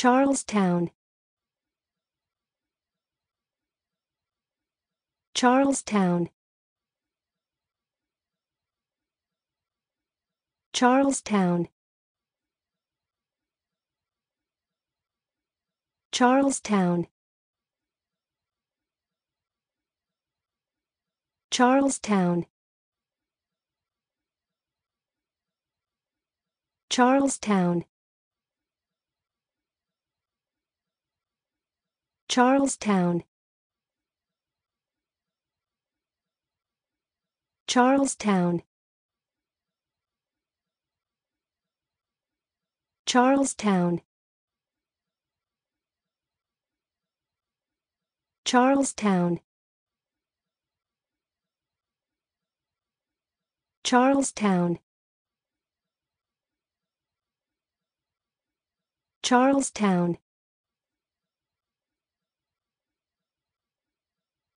Charlestown Charlestown Charlestown Charlestown Charlestown Charlestown Charlestown Charlestown Charlestown Charlestown Charlestown Charlestown